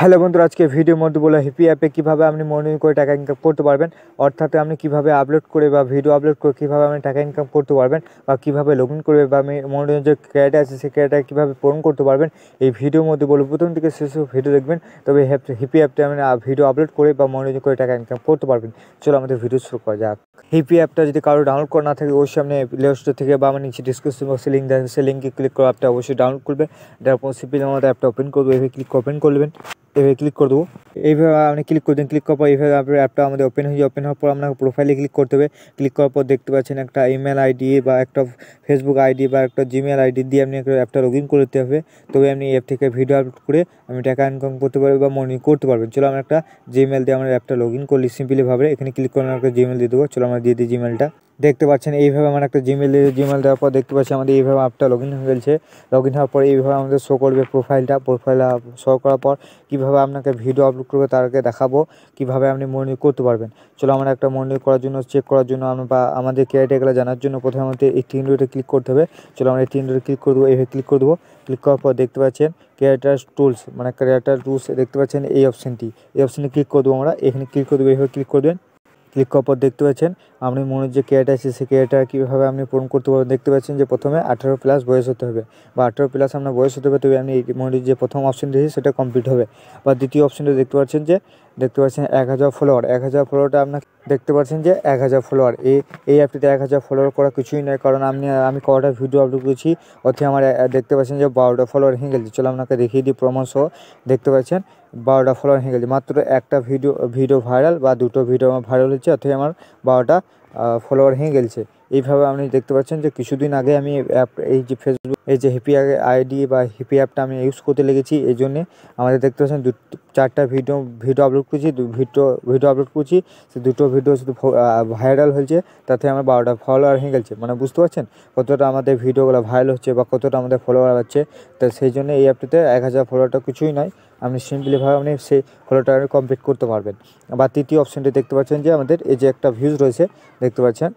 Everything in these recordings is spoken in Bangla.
হ্যালো বন্ধুরা আজকে ভিডিও মধ্যে বলে হিপি অ্যাপে কীভাবে আপনি মর্নিং করে টাকা ইনকাম করতে পারবেন অর্থাৎ আপনি কীভাবে আপলোড করে বা ভিডিও আপলোড করে কীভাবে আপনি টাকা ইনকাম করতে পারবেন বা কীভাবে লগ ইন করবে বা আমি মর্নিং যে ক্রেডিট আছে সেই ক্রিয়াটা কীভাবে পূরণ করতে পারবেন এই ভিডিওর মধ্যে বলে প্রথম থেকে শেষ ভিডিও দেখবেন তবে হিপি অ্যাপটা আপনি ভিডিও আপলোড করে বা মর্নিং করে টাকা ইনকাম করতে পারবেন চলো আমাদের ভিডিও শুরু করা যাক হিপি অ্যাপটা যদি কারো ডাউনলোড করা না থাকে ওই সামনে প্লে স্টোর থেকে বা আমার নিচে ডিসক্রিপশন বক্সে লিঙ্ক দেখেন সেই লিঙ্কে ক্লিক করে অ্যাপটা অবশ্যই ডাউনলোড করবে এটা সিপি আমাদের অ্যাপটা ওপেন করবে এভাবে ক্লিক ওপেন করবেন এভাবে ক্লিক করে দেবো এইভাবে আপনি ক্লিক করে দিন ক্লিক করার পর এইভাবে আপনার অ্যাপটা আমাদের ওপেন হয়ে যাবে ওপেন হওয়ার পর আপনাকে প্রোফাইলে ক্লিক করতে হবে ক্লিক করার পর দেখতে পাচ্ছেন একটা ইমেল আইডি বা একটা ফেসবুক আইডি বা একটা জিমেল আইডি দিয়ে আপনি একটা অ্যাপটা লগ ইন করতে হবে তবে আপনি অ্যাপ থেকে ভিডিও আপলোড করে আপনি টাকা ইনকাম করতে পারবেন বা মনি করতে পারবেন চলো আমরা একটা জিমেল দিয়ে আমরা অ্যাপটা লগ ইন করলি সিম্পলিভাবে এখানে ক্লিক করে আমরা একটা জিমেল দিয়ে দেবো চলো আমরা দিয়ে দিই জিমেলটা দেখতে পাচ্ছেন এইভাবে আমার একটা জিমেল জিমেল দেওয়ার পর দেখতে পাচ্ছি আমাদের এইভাবে অ্যাপটা লগ ইন হয়ে গেছে লগ ইন হওয়ার পর এইভাবে আমাদের শো করবে প্রোফাইলটা প্রোফাইল শো করার পর কীভাবে আপনাকে ভিডিও আপলোড করবে তারকে দেখাবো কীভাবে আপনি মনিটর করতে পারবেন চলো আমরা একটা মনিটর করার জন্য চেক করার জন্য আমরা বা আমাদের ক্যারিটেগুলো জানার জন্য প্রথমে আমাদের এই তিন ডোটা ক্লিক করতে হবে চলো আমরা এই তিন ডোটা ক্লিক করে দেবো এইভাবে ক্লিক করে দেবো ক্লিক করার পর দেখতে পাচ্ছেন ক্যারেটার টুলস মানে ক্যারেটার টুলস দেখতে পাচ্ছেন এই অপশানটি এই অপশানে ক্লিক করে দেবো আমরা এখানে ক্লিক করে দেবো এইভাবে ক্লিক করে দেবেন ক্লিক করার পর দেখতে পাচ্ছেন আপনি মনের যে ক্রিয়াটা আছে সেই ক্রিয়াটা কীভাবে আপনি পূরণ করতে পারবেন দেখতে পাচ্ছেন যে প্রথমে আঠারো প্লাস বয়স হতে হবে বা আঠারো প্লাস আপনার বয়স হতে হবে তবে আপনি এই যে প্রথম অপশানটি সেটা কমপ্লিট হবে বা দ্বিতীয় অপশানটা দেখতে পাচ্ছেন যে দেখতে পাচ্ছেন এক হাজার ফলোয়ার এক হাজার ফলোয়ারটা আপনাকে দেখতে পাচ্ছেন যে এক হাজার ফলোয়ার এই এই অ্যাপটিতে এক হাজার ফলোয়ার করা কিছুই নয় কারণ আপনি আমি কটা ভিডিও আপলোড করেছি অর্থে আমার দেখতে পাচ্ছেন যে বারোটা ফলোয়ার হয়ে গেছে চলো আপনাকে দেখিয়ে দিই প্রমাণ দেখতে পাচ্ছেন বারোটা ফলোয়ার হয়ে গেছে মাত্র একটা ভিডিও ভিডিও ভাইরাল বা দুটো ভিডিও আমার ভাইরাল হচ্ছে অর্থে আমার বারোটা ফলোয়ার হয়ে গেছে এইভাবে আপনি দেখতে পাচ্ছেন যে কিছুদিন আগে আমি অ্যাপ এই যে ফেসবুক এই যে হ্যাপি আইডি বা হিপি অ্যাপটা আমি ইউজ করতে লেগেছি এই জন্যে আমাদের দেখতে পাচ্ছেন দু চারটা ভিডিও ভিডিও আপলোড করছি ভিডিও ভিডিও আপলোড করছি সে দুটো ভিডিও শুধু ভাইরাল হয়েছে তাতে আমার বারোটা ফলোয়ার হয়ে গেছে মানে বুঝতে পারছেন কতটা আমাদের ভিডিওগুলো ভাইরাল হচ্ছে বা কতটা আমাদের ফলোয়ার আছে তো সেই জন্য এই অ্যাপটিতে এক হাজার ফলোয়ারটা কিছুই নয় আপনি সিম্পলিভাবে আপনি সেই ফলোয়ারটা কমপ্লিট করতে পারবেন বা তৃতীয় অপশনটি দেখতে পাচ্ছেন যে আমাদের এই যে একটা ভিউজ রয়েছে দেখতে পাচ্ছেন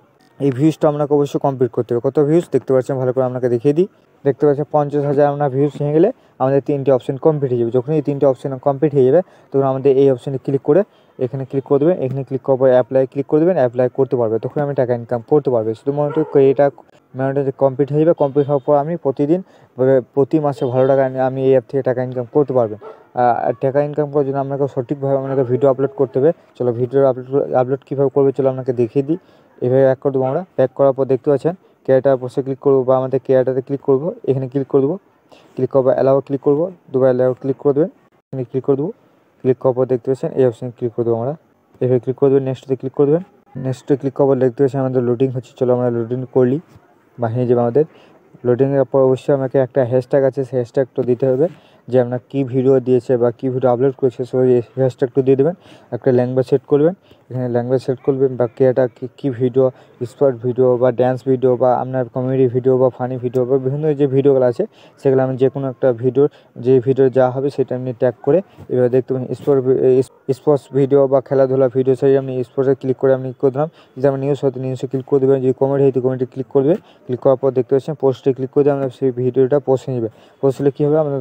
এই ভিউজটা আপনাকে অবশ্যই কমপ্লিট করতে হবে কত ভিউজ দেখতে পাচ্ছেন ভালো করে আপনাকে দেখিয়ে দিই দেখতে পাচ্ছেন পঞ্চাশ হাজার আপনার ভিউজ হয়ে গেলে আমাদের তিনটি অপশন কমপ্লিট হয়ে যাবে যখন এই তিনটি অপশন কমপ্লিট হয়ে যাবে তখন আমাদের এই অপশনে ক্লিক করে এখানে ক্লিক করে দেবেন এখানে ক্লিক করার পর অ্যাপ্লাই ক্লিক করে দেবেন অ্যাপ্লাই করতে পারবে তখন আমি টাকা ইনকাম করতে পারবে শুধু মনে এটা মানে কমপ্লিট হয়ে যাবে কমপ্লিট হওয়ার পর আমি প্রতিদিন প্রতি মাসে ভালো টাকা আমি এই অ্যাপ থেকে টাকা ইনকাম করতে পারবেন টাকা ইনকাম করার জন্য আপনাকে সঠিকভাবে আপনাকে ভিডিও আপলোড করতে হবে চলো ভিডিও আপলোড আপলোড কীভাবে করবে চলো আপনাকে দেখিয়ে দিই এভাবে অ্যাড করে দেবো আমরা প্যাক করার পর দেখতে পাচ্ছেন কেয়ারটার পোস্টে ক্লিক করবো বা আমাদের কেয়ারটাতে ক্লিক করবো এখানে ক্লিক করে দেবো ক্লিক করবো অ্যালাউ ক্লিক করবো দুবার অ্যালাউ ক্লিক করে দেবেন এখানে ক্লিক করে দেবো ক্লিক করার পর দেখতে পাচ্ছেন এই অপশানে ক্লিক করে দেবো আমরা এভাবে ক্লিক করে দেবেন নেক্সটতে ক্লিক করে দেবেন নেক্সটে ক্লিক করার পর দেখতে পাচ্ছেন আমাদের লোডিং হচ্ছে চলো আমরা লোডিং করলি বাহিনী যাবে আমাদের লোডিংয়ের পর অবশ্যই আমাকে একটা হ্যাশট্যাগ আছে সেই হ্যাশট্যাগটা দিতে হবে যে আপনার কী ভিডিও দিয়েছে বা কী ভিডিও আপলোড করেছে সবাই এই হ্যাশট্যাগটা দিয়ে দেবেন একটা ল্যাঙ্গুয়েজ সেট করবেন এখানে ল্যাঙ্গুয়েজ সেট করবেন বা কে একটা কী ভিডিও স্পট ভিডিও বা ড্যান্স ভিডিও বা আপনার কমেডি ভিডিও বা ফানি ভিডিও বা বিভিন্ন যে ভিডিওগুলো আছে সেগুলো আমি যে কোনো একটা ভিডিও যে ভিডিও যা হবে সেটা আপনি ট্যাগ করে এভাবে দেখতে পাবেন স্পট স্পোর্টস ভিডিও বা খেলাধুলা ভিডিও সেই আপনি স্পোর্টসে ক্লিক করে আপনি করে দিলাম যদি আমার নিউজ হয়তো নিউজে ক্লিক করে দেবেন যদি কমেডি হয়তো কমেডি ক্লিক করবে ক্লিক করার পর দেখতে পাচ্ছেন পোস্টে ক্লিক করে দেবেন সেই ভিডিওটা পৌঁছে যাবে পৌঁছলে কী হবে আমাদের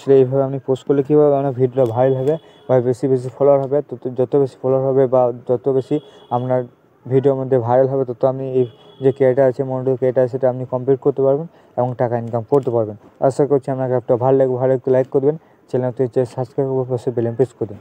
ছিল এইভাবে আপনি পোস্ট করলে কী হবে আপনার ভিডিওটা ভাইরাল হবে বা বেশি বেশি ফলোয়ার হবে তত যত বেশি ফলোয়ার হবে বা যত বেশি আপনার ভিডিওর মধ্যে ভাইরাল হবে তত আপনি এই যে ক্রিয়েটার আছে মনোরোগ ক্রিয়েটার সেটা আপনি কমপ্লিট করতে পারবেন এবং টাকা ইনকাম করতে পারবেন আশা করছি আপনার অ্যাপটা ভালো লাগবে ভালো একটু লাইক করবেন চ্যানেলটি সাবস্ক্রাইব করে পাশে বেলেন প্রেস করবেন